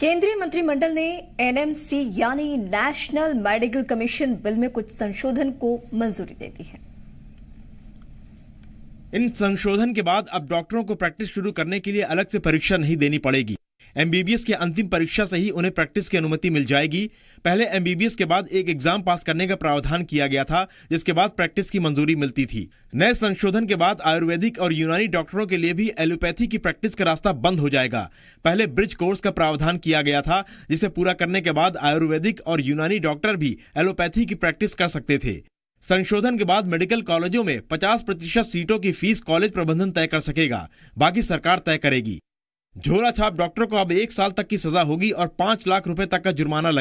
केंद्रीय मंत्रिमंडल ने एनएमसी यानी नेशनल मेडिकल कमीशन बिल में कुछ संशोधन को मंजूरी दे दी है इन संशोधन के बाद अब डॉक्टरों को प्रैक्टिस शुरू करने के लिए अलग से परीक्षा नहीं देनी पड़ेगी एमबीबीएस की अंतिम परीक्षा से ही उन्हें प्रैक्टिस की अनुमति मिल जाएगी पहले एमबीबीएस के बाद एक एग्जाम पास करने का प्रावधान किया गया था जिसके बाद प्रैक्टिस की मंजूरी मिलती थी नए संशोधन के बाद आयुर्वेदिक और यूनानी डॉक्टरों के लिए भी एलोपैथी की प्रैक्टिस का रास्ता बंद हो जाएगा पहले ब्रिज कोर्स का प्रावधान किया गया था जिसे पूरा करने के बाद आयुर्वेदिक और यूनानी डॉक्टर भी एलोपैथी की प्रैक्टिस कर सकते थे संशोधन के बाद मेडिकल कॉलेजों में 50 प्रतिशत सीटों की फीस कॉलेज प्रबंधन तय कर सकेगा बाकी सरकार तय करेगी झोला छाप डॉक्टर को अब एक साल तक की सजा होगी और पांच लाख रुपए तक का जुर्माना